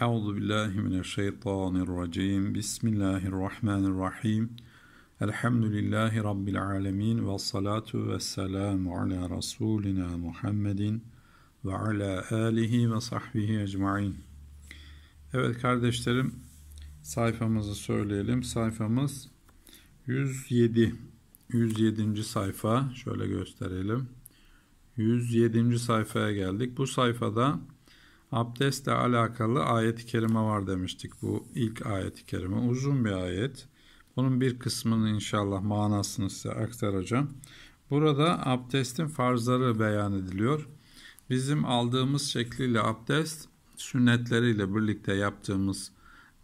Euzu billahi mineşşeytanirracim. Bismillahirrahmanirrahim. Elhamdülillahi rabbil alamin ve salatu vesselamu ala rasulina Muhammedin ve ala alihi ve sahbihi ecmaîn. Evet kardeşlerim, sayfamızı söyleyelim. Sayfamız 107. 107. sayfa. Şöyle gösterelim. 107. sayfaya geldik. Bu sayfada abdestle alakalı ayet-i kerime var demiştik. Bu ilk ayet-i kerime uzun bir ayet. Bunun bir kısmını inşallah manasını size aktaracağım. Burada abdestin farzları beyan ediliyor. Bizim aldığımız şekliyle abdest sünnetleriyle birlikte yaptığımız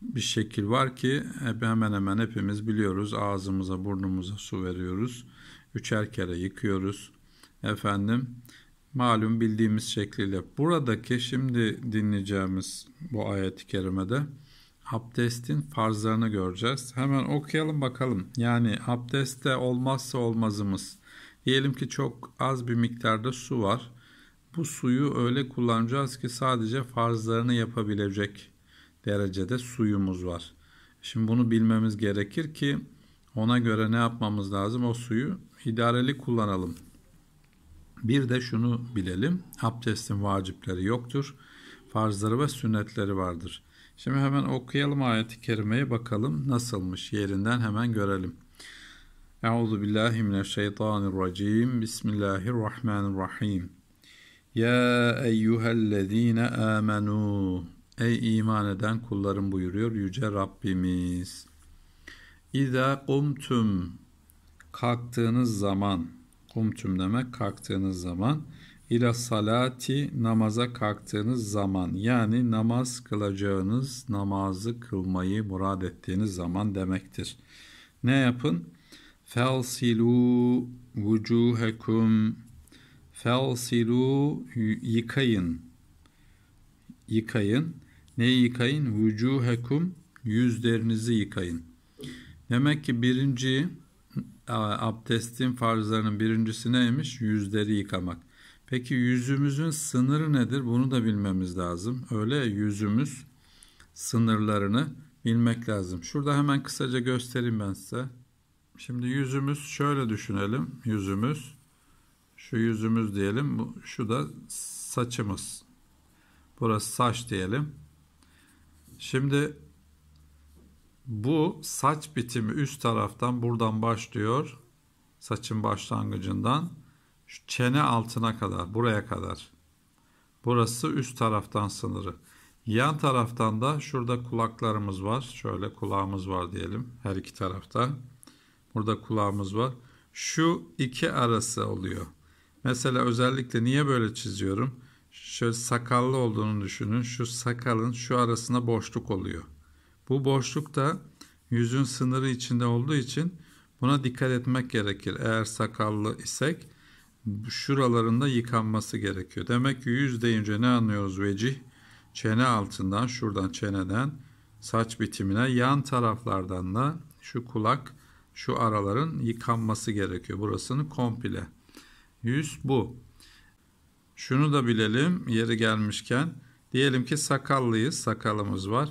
bir şekil var ki hemen hemen hepimiz biliyoruz. Ağzımıza, burnumuza su veriyoruz. Üçer kere yıkıyoruz. Efendim malum bildiğimiz şekliyle. Buradaki şimdi dinleyeceğimiz bu ayet-i kerimede abdestin farzlarını göreceğiz. Hemen okuyalım bakalım. Yani abdeste olmazsa olmazımız. Diyelim ki çok az bir miktarda su var. Bu suyu öyle kullanacağız ki sadece farzlarını yapabilecek derecede suyumuz var. Şimdi bunu bilmemiz gerekir ki ona göre ne yapmamız lazım? O suyu idareli kullanalım. Bir de şunu bilelim. Abdestin vacipleri yoktur. Farzları ve sünnetleri vardır. Şimdi hemen okuyalım ayeti kerimeye bakalım nasılmış yerinden hemen görelim. Euzu billahi mineşşeytanirracim. Bismillahirrahmanirrahim. Ya eyyühellezine amenu. Ey iman eden kullarım buyuruyor yüce Rabbimiz. İza kumtum kalktığınız zaman Kumtum demek kalktığınız zaman. İla salati namaza kalktığınız zaman yani namaz kılacağınız namazı kılmayı murad ettiğiniz zaman demektir. Ne yapın? Felsilu vucuhekum Felsilu yıkayın. Yıkayın. Neyi yıkayın? Vucuhekum yüzlerinizi yıkayın. Demek ki birinci abdestin farzlarının birincisi neymiş? Yüzleri yıkamak. Peki yüzümüzün sınırı nedir? Bunu da bilmemiz lazım. Öyle yüzümüz sınırlarını bilmek lazım. Şurada hemen kısaca göstereyim ben size. Şimdi yüzümüz şöyle düşünelim. Yüzümüz şu yüzümüz diyelim. Bu, şu da saçımız. Burası saç diyelim. Şimdi bu saç bitimi üst taraftan buradan başlıyor. Saçın başlangıcından şu çene altına kadar buraya kadar. Burası üst taraftan sınırı. Yan taraftan da şurada kulaklarımız var. Şöyle kulağımız var diyelim her iki tarafta. Burada kulağımız var. Şu iki arası oluyor. Mesela özellikle niye böyle çiziyorum? Şöyle sakallı olduğunu düşünün. Şu sakalın şu arasına boşluk oluyor. Bu boşluk da yüzün sınırı içinde olduğu için buna dikkat etmek gerekir. Eğer sakallı isek şuralarında yıkanması gerekiyor. Demek ki yüz deyince ne anlıyoruz vecih? Çene altından, şuradan çeneden saç bitimine yan taraflardan da şu kulak, şu araların yıkanması gerekiyor. Burasını komple. Yüz bu. Şunu da bilelim yeri gelmişken. Diyelim ki sakallıyız, sakalımız var.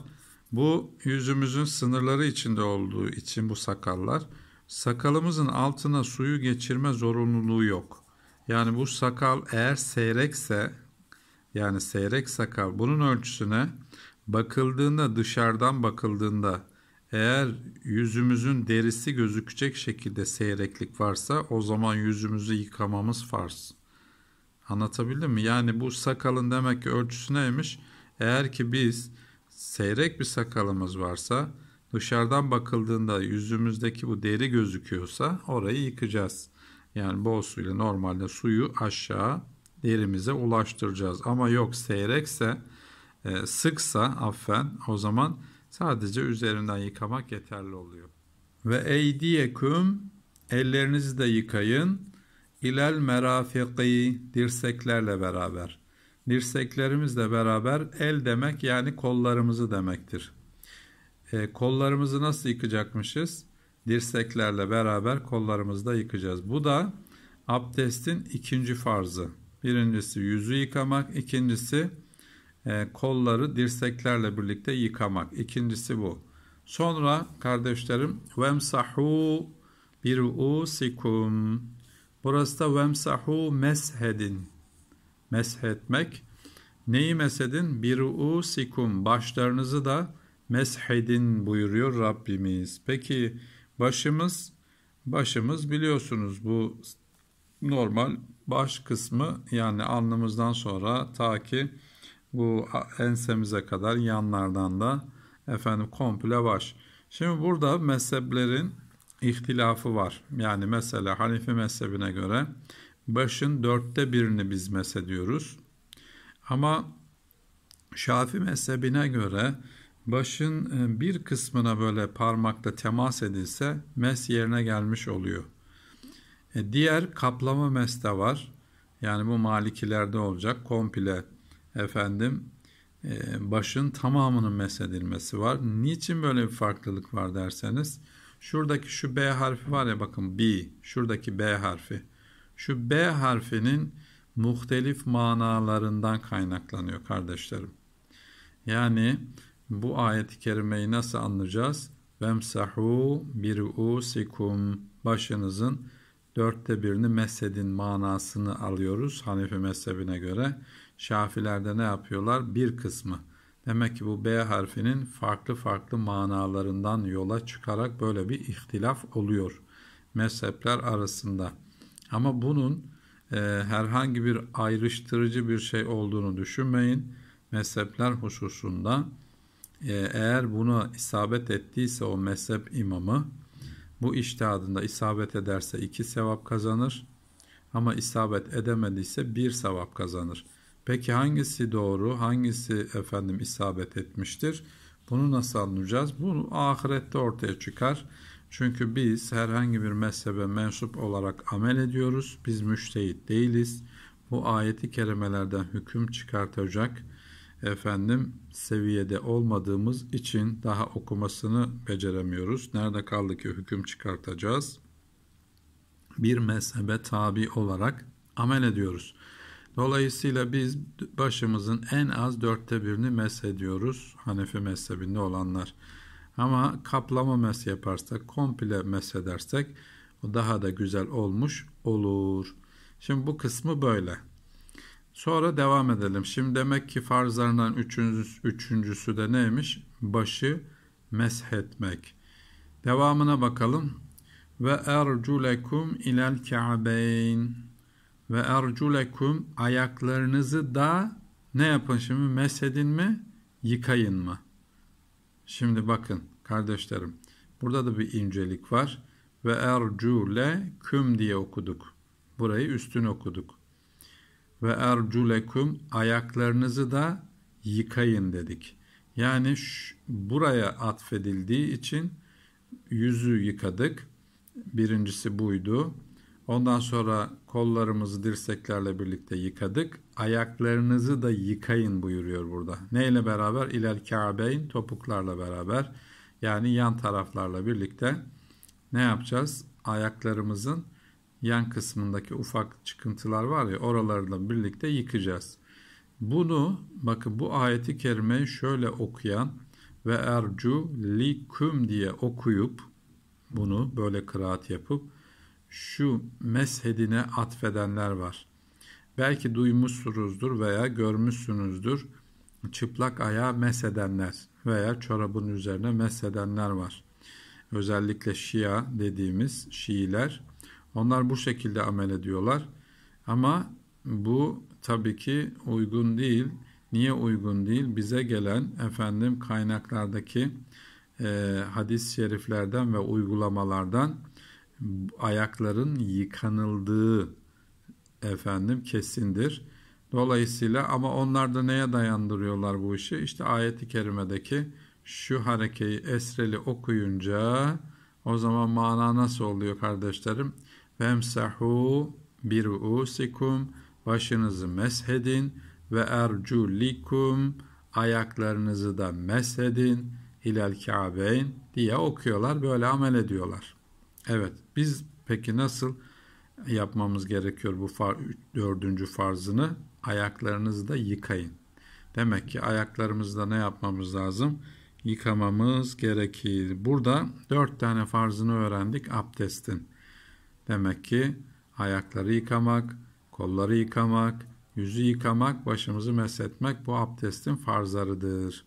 Bu yüzümüzün sınırları içinde olduğu için bu sakallar sakalımızın altına suyu geçirme zorunluluğu yok. Yani bu sakal eğer seyrekse yani seyrek sakal bunun ölçüsüne bakıldığında dışarıdan bakıldığında eğer yüzümüzün derisi gözükecek şekilde seyreklik varsa o zaman yüzümüzü yıkamamız farz. Anlatabildim mi? Yani bu sakalın demek ki ölçüsü neymiş? Eğer ki biz seyrek bir sakalımız varsa dışarıdan bakıldığında yüzümüzdeki bu deri gözüküyorsa orayı yıkacağız. Yani bol suyla normalde suyu aşağı derimize ulaştıracağız. Ama yok seyrekse e, sıksa affen o zaman sadece üzerinden yıkamak yeterli oluyor. Ve eydiyeküm ellerinizi de yıkayın. İlel merafiki dirseklerle beraber dirseklerimizle beraber el demek yani kollarımızı demektir. E, kollarımızı nasıl yıkacakmışız? Dirseklerle beraber kollarımızı da yıkacağız. Bu da abdestin ikinci farzı. Birincisi yüzü yıkamak, ikincisi e, kolları dirseklerle birlikte yıkamak. İkincisi bu. Sonra kardeşlerim vemsahu bir usikum. Burası da vemsahu meshedin meshetmek. Neyi mesedin? meshedin? Biruusikum başlarınızı da meshedin buyuruyor Rabbimiz. Peki başımız başımız biliyorsunuz bu normal baş kısmı yani alnımızdan sonra ta ki bu ensemize kadar yanlardan da efendim komple baş. Şimdi burada mezheplerin ihtilafı var. Yani mesela Hanifi mezhebine göre başın dörtte birini biz meshediyoruz. Ama Şafi mezhebine göre başın e, bir kısmına böyle parmakla temas edilse mes yerine gelmiş oluyor. E, diğer kaplama mes de var. Yani bu malikilerde olacak komple efendim e, başın tamamının meshedilmesi var. Niçin böyle bir farklılık var derseniz şuradaki şu B harfi var ya bakın B şuradaki B harfi şu B harfinin muhtelif manalarından kaynaklanıyor kardeşlerim. Yani bu ayet-i kerimeyi nasıl anlayacağız? Vemsahu birusikum başınızın dörtte birini mesedin manasını alıyoruz Hanefi mezhebine göre. Şafilerde ne yapıyorlar? Bir kısmı. Demek ki bu B harfinin farklı farklı manalarından yola çıkarak böyle bir ihtilaf oluyor mezhepler arasında. Ama bunun e, herhangi bir ayrıştırıcı bir şey olduğunu düşünmeyin. Mezhepler hususunda e, eğer buna isabet ettiyse o mezhep imamı bu iştihadında isabet ederse iki sevap kazanır. Ama isabet edemediyse bir sevap kazanır. Peki hangisi doğru, hangisi efendim isabet etmiştir? Bunu nasıl anlayacağız? Bunu ahirette ortaya çıkar. Çünkü biz herhangi bir mezhebe mensup olarak amel ediyoruz. Biz müştehit değiliz. Bu ayeti kerimelerden hüküm çıkartacak efendim seviyede olmadığımız için daha okumasını beceremiyoruz. Nerede kaldı ki hüküm çıkartacağız? Bir mezhebe tabi olarak amel ediyoruz. Dolayısıyla biz başımızın en az dörtte birini meshediyoruz. Hanefi mezhebinde olanlar. Ama kaplama mes yaparsak, komple mes edersek o daha da güzel olmuş olur. Şimdi bu kısmı böyle. Sonra devam edelim. Şimdi demek ki farzlarından üçüncüsü, üçüncüsü de neymiş? Başı etmek. Devamına bakalım. Ve erculekum ilel ka'beyn. Ve erculekum ayaklarınızı da ne yapın şimdi? edin mi? Yıkayın mı? Şimdi bakın kardeşlerim. Burada da bir incelik var. Ve ercule küm diye okuduk. Burayı üstün okuduk. Ve erculeküm ayaklarınızı da yıkayın dedik. Yani şu buraya atfedildiği için yüzü yıkadık. Birincisi buydu. Ondan sonra kollarımızı dirseklerle birlikte yıkadık ayaklarınızı da yıkayın buyuruyor burada. Neyle beraber? İlel Kabe'in topuklarla beraber yani yan taraflarla birlikte ne yapacağız? Ayaklarımızın yan kısmındaki ufak çıkıntılar var ya oralarla birlikte yıkacağız. Bunu bakın bu ayeti kerimeyi şöyle okuyan ve ercu liküm diye okuyup bunu böyle kıraat yapıp şu meshedine atfedenler var. Belki duymuşsunuzdur veya görmüşsünüzdür. Çıplak ayağa mesedenler veya çorabın üzerine mesedenler var. Özellikle Şia dediğimiz Şiiler. Onlar bu şekilde amel ediyorlar. Ama bu tabii ki uygun değil. Niye uygun değil? Bize gelen efendim kaynaklardaki e, hadis-i şeriflerden ve uygulamalardan ayakların yıkanıldığı efendim kesindir. Dolayısıyla ama onlar da neye dayandırıyorlar bu işi? İşte ayeti kerimedeki şu harekeyi esreli okuyunca o zaman mana nasıl oluyor kardeşlerim? Vemsahu biruusikum başınızı meshedin ve erculikum ayaklarınızı da meshedin hilal kâbeyn diye okuyorlar böyle amel ediyorlar. Evet biz peki nasıl? yapmamız gerekiyor bu far, dördüncü farzını. Ayaklarınızı da yıkayın. Demek ki ayaklarımızda ne yapmamız lazım? Yıkamamız gerekir. Burada dört tane farzını öğrendik abdestin. Demek ki ayakları yıkamak, kolları yıkamak, yüzü yıkamak, başımızı mesetmek bu abdestin farzlarıdır.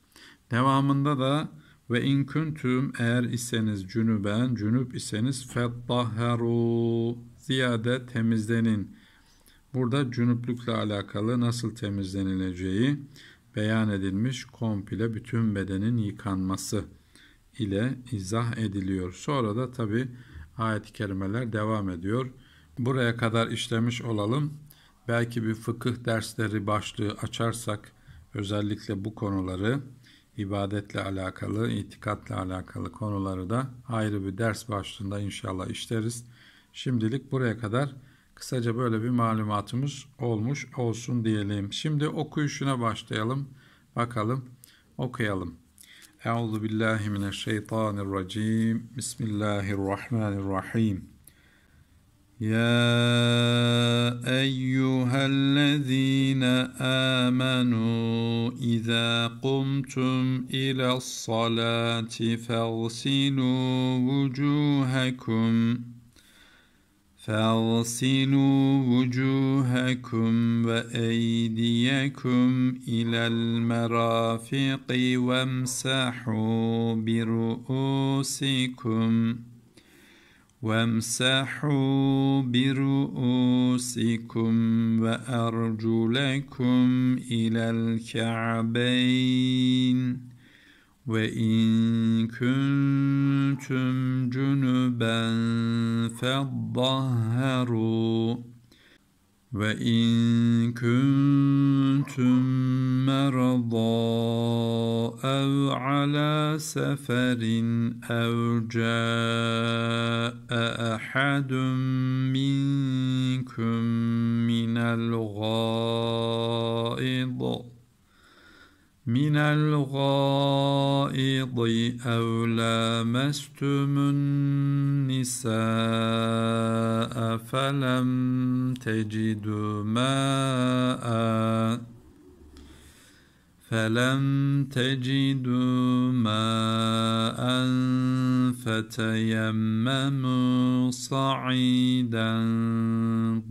Devamında da ve in kuntum eğer iseniz cünüben, cünüp iseniz Fettaheru ziyade temizlenin. Burada cünüplükle alakalı nasıl temizlenileceği beyan edilmiş komple bütün bedenin yıkanması ile izah ediliyor. Sonra da tabi ayet-i kerimeler devam ediyor. Buraya kadar işlemiş olalım. Belki bir fıkıh dersleri başlığı açarsak özellikle bu konuları ibadetle alakalı, itikatla alakalı konuları da ayrı bir ders başlığında inşallah işleriz. Şimdilik buraya kadar kısaca böyle bir malumatımız olmuş olsun diyelim. Şimdi okuyuşuna başlayalım. Bakalım okuyalım. Euzu billahi mineşşeytanirracim. Bismillahirrahmanirrahim. يا ايها الذين iza اذا قمتم الى الصلاه فاغسلوا وجوهكم فاغسلوا وجوهكم وايديكم الى المرافق وامسحوا برؤوسكم وامسحوا برؤوسكم وارجلكم الى الكعبين وإن كنتم جنبا فاضطهروا وإن كنتم مرضى أو على سفر أو جاء أحد منكم من الغائض من الغائض أو لامستم النساء فلم تجدوا ماء فلم تجدوا ماء فتيمموا صعيدا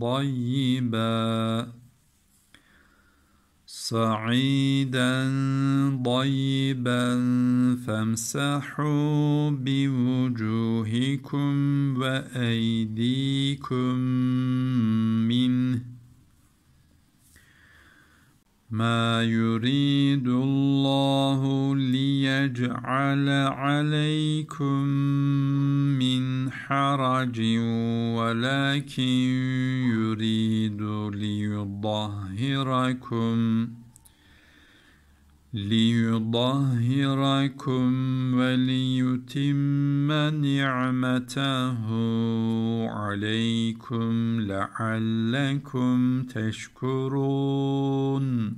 طيبا صعيدا طيبا فامسحوا بوجوهكم وايديكم منه ما يريد الله ليجعل عليكم من حرج ولكن يريد ليظهركم ليظهركم وليتم نعمته عليكم لعلكم تشكرون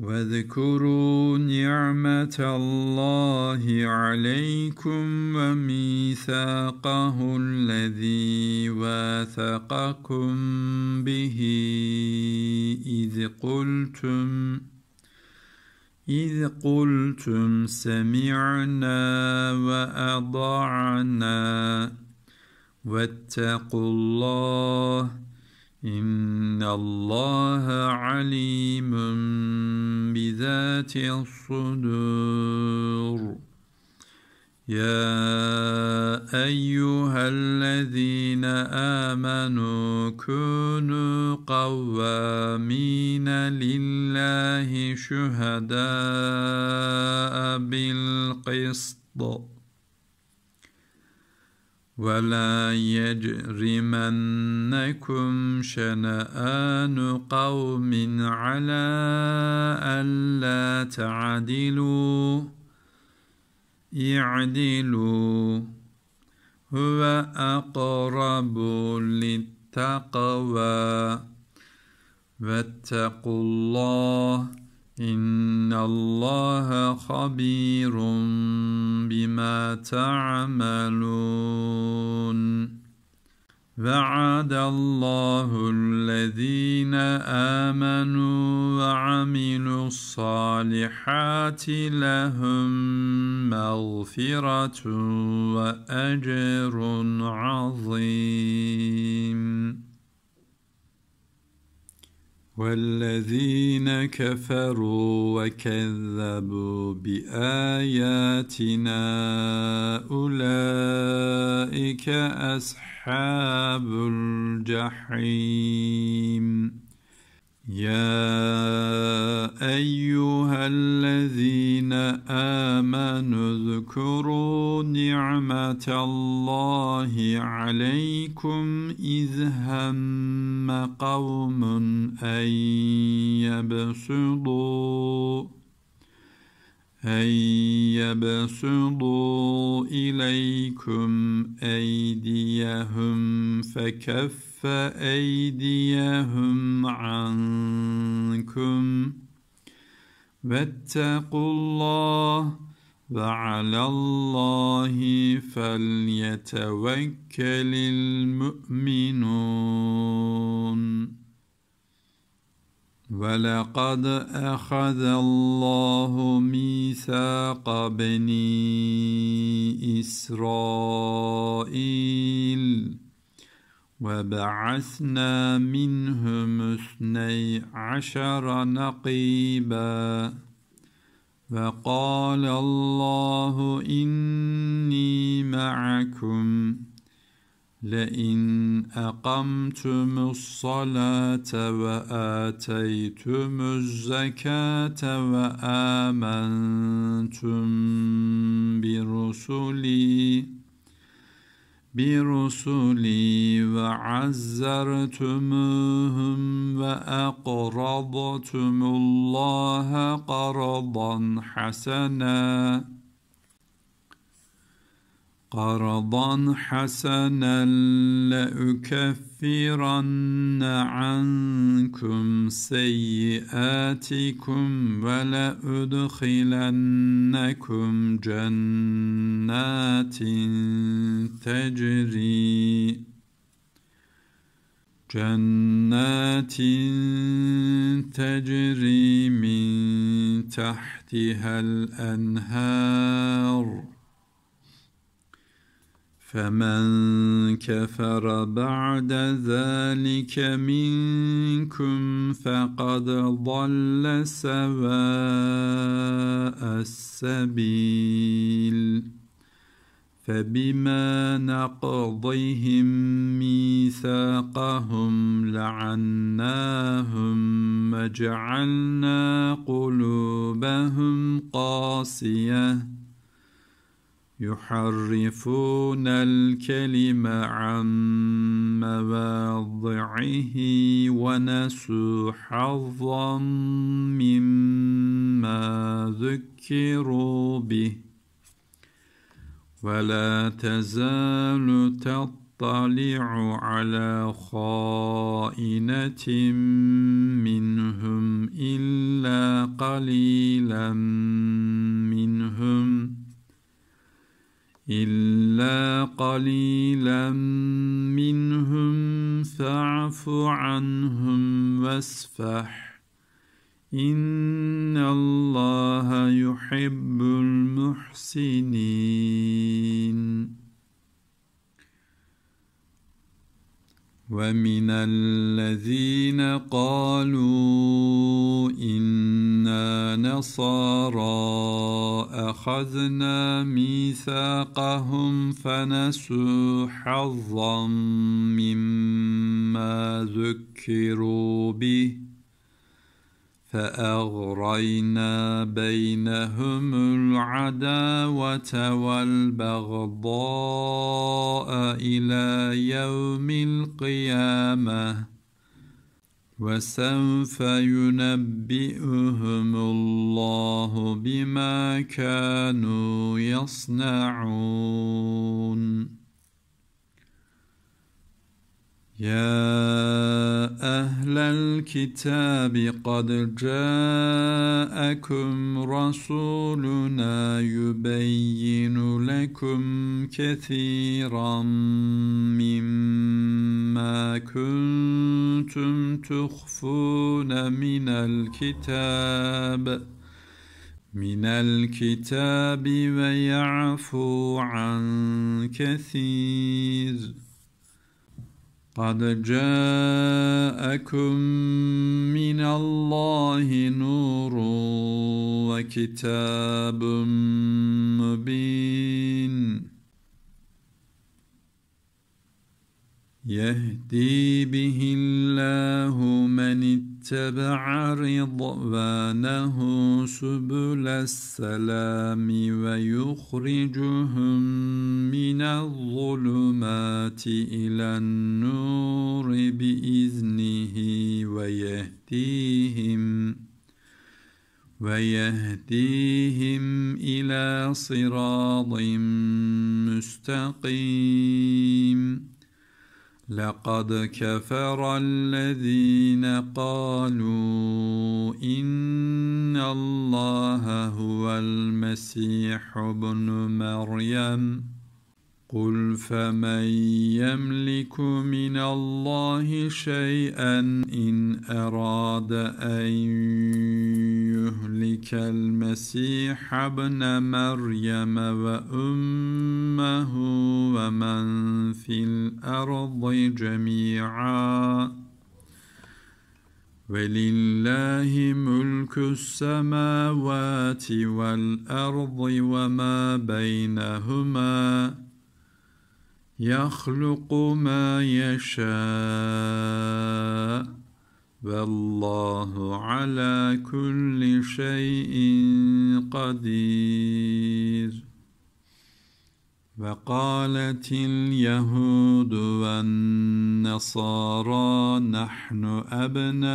واذكروا نعمة الله عليكم وميثاقه الذي واثقكم به إذ قلتم إذ قلتم سمعنا وأضعنا واتقوا الله إن الله عليم بذات الصدور يا ايها الذين امنوا كونوا قوامين لله شهداء بالقسط ولا يجرمنكم شنآن قوم على ألا تعدلوا اعدلوا هو أقرب للتقوى واتقوا الله إن الله خبير بما تعملون وعد الله الذين آمنوا وعملوا الصالحات لهم مغفرة وأجر عظيم والذين كفروا وكذبوا باياتنا اولئك اصحاب الجحيم يا ايها الذين امنوا اذكروا نعمه الله عليكم اذ هم قوم ان يبسطوا أن يبسطوا إليكم أيديهم فكف أيديهم عنكم واتقوا الله وعلى الله فليتوكل المؤمنون ولقد أخذ الله ميثاق بني إسرائيل وبعثنا منهم اثني عشر نقيبا وقال الله إني معكم لئن أقمتم الصلاة وآتيتم الزكاة وآمنتم برسلي برسلي وعزرتموهم وأقرضتم الله قرضا حسناً قرضا حسنا لأكفرن عنكم سيئاتكم ولأدخلنكم جنات تجري جنات تجري من تحتها الأنهار فمن كفر بعد ذلك منكم فقد ضل سواء السبيل فبما نقضهم ميثاقهم لعناهم وجعلنا قلوبهم قاسيه يحرفون الكلم عن مواضعه ونسوا حظا مما ذكروا به ولا تزال تطلع على خائنة منهم إلا قليلا منهم الا قليلا منهم فاعف عنهم واسفح ان الله يحب المحسنين ومن الذين قالوا انا نصارى اخذنا ميثاقهم فنسوا حظا مما ذكروا به فاغرينا بينهم العداوه والبغضاء الى يوم القيامه وسوف ينبئهم الله بما كانوا يصنعون يا اهل الكتاب قد جاءكم رسولنا يبين لكم كثيرا مما كنتم تخفون من الكتاب من الكتاب ويعفو عن كثير قد جاءكم من الله نور وكتاب مبين يهدي به الله من اتقى اتبع رضوانه سبل السلام ويخرجهم من الظلمات إلى النور بإذنه ويهديهم ويهديهم إلى صراط مستقيم لقد كفر الذين قالوا ان الله هو المسيح ابن مريم قل فمن يملك من الله شيئا ان اراد ان يهلك المسيح ابن مريم وأمه ومن في الأرض جميعا ولله ملك السماوات والأرض وما بينهما يخلق ما يشاء والله على كل شيء قدير وقالت اليهود والنصارى نحن ابناء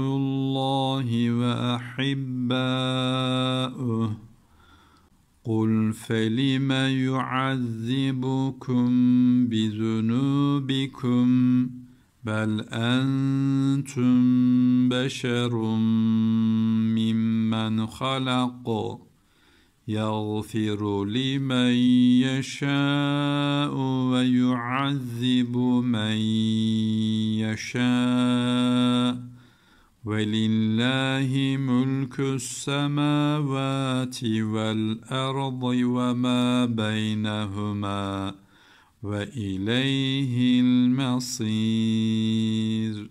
الله واحباؤه قل فلم يعذبكم بذنوبكم بل انتم بشر ممن خلق يغفر لمن يشاء ويعذب من يشاء ولله ملك السماوات والارض وما بينهما وإليه المصير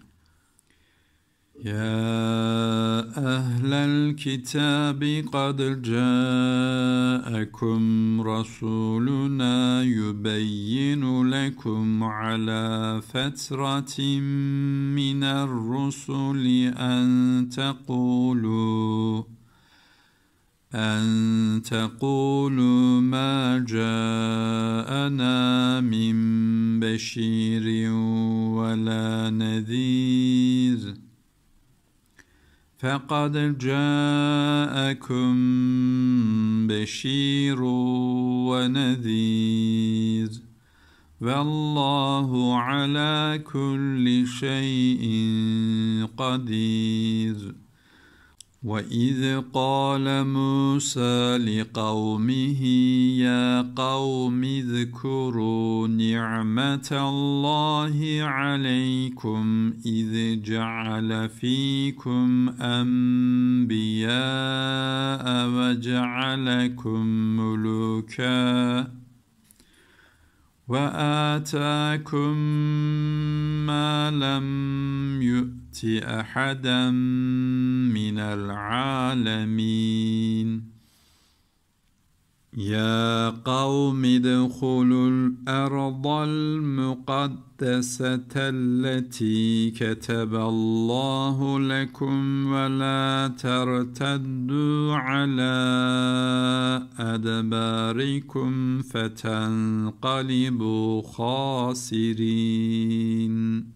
يا أهل الكتاب قد جاءكم رسولنا يبين لكم على فترة من الرسل أن تقولوا أن تقولوا ما جاءنا من بشير ولا نذير فقد جاءكم بشير ونذير والله على كل شيء قدير واذ قال موسى لقومه يا قوم اذكروا نعمه الله عليكم اذ جعل فيكم انبياء وجعلكم ملوكا واتاكم ما لم يؤمن أحدا من العالمين يا قوم ادخلوا الأرض المقدسة التي كتب الله لكم ولا ترتدوا على أدباركم فتنقلبوا خاسرين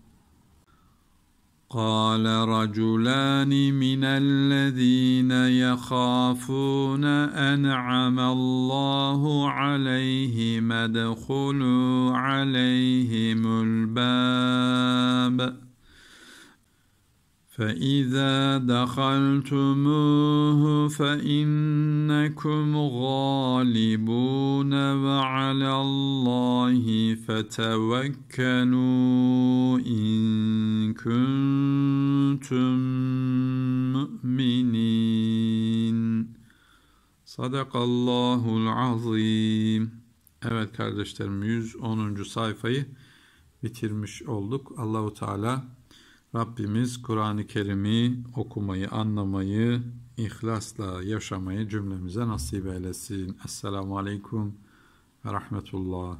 قال رجلان من الذين يخافون أنعم الله عليهم ادخلوا عليهم الباب فإذا دخلتموه فإنكم غالبون وعلى الله فتوكلوا إن كنتم مؤمنين صدق الله العظيم Evet kardeşlerim 110. sayfayı bitirmiş olduk. Allahu Teala Rabbimiz Kur'an-ı Kerim'i okumayı, anlamayı, ihlasla yaşamayı cümlemize nasip eylesin. Esselamu Aleyküm ve Rahmetullah.